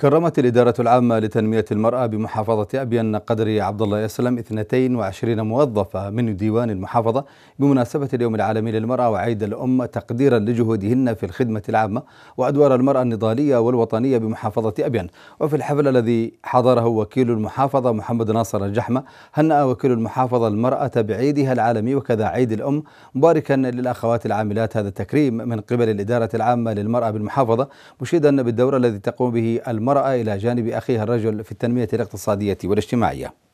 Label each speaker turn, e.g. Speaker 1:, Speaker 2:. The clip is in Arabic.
Speaker 1: كرمت الإدارة العامة لتنمية المرأة بمحافظة أبين قدري عبد الله يسلم 22 موظفة من ديوان المحافظة بمناسبة اليوم العالمي للمرأة وعيد الأم تقديرا لجهودهن في الخدمة العامة وأدوار المرأة النضالية والوطنية بمحافظة أبين وفي الحفل الذي حضره وكيل المحافظة محمد ناصر الجحمة هنأ وكيل المحافظة المرأة بعيدها العالمي وكذا عيد الأم مباركا للأخوات العاملات هذا التكريم من قبل الإدارة العامة للمرأة بالمحافظة مشيدا بالدور الذي تقوم به المرأة المرأة إلى جانب أخيها الرجل في التنمية الاقتصادية والاجتماعية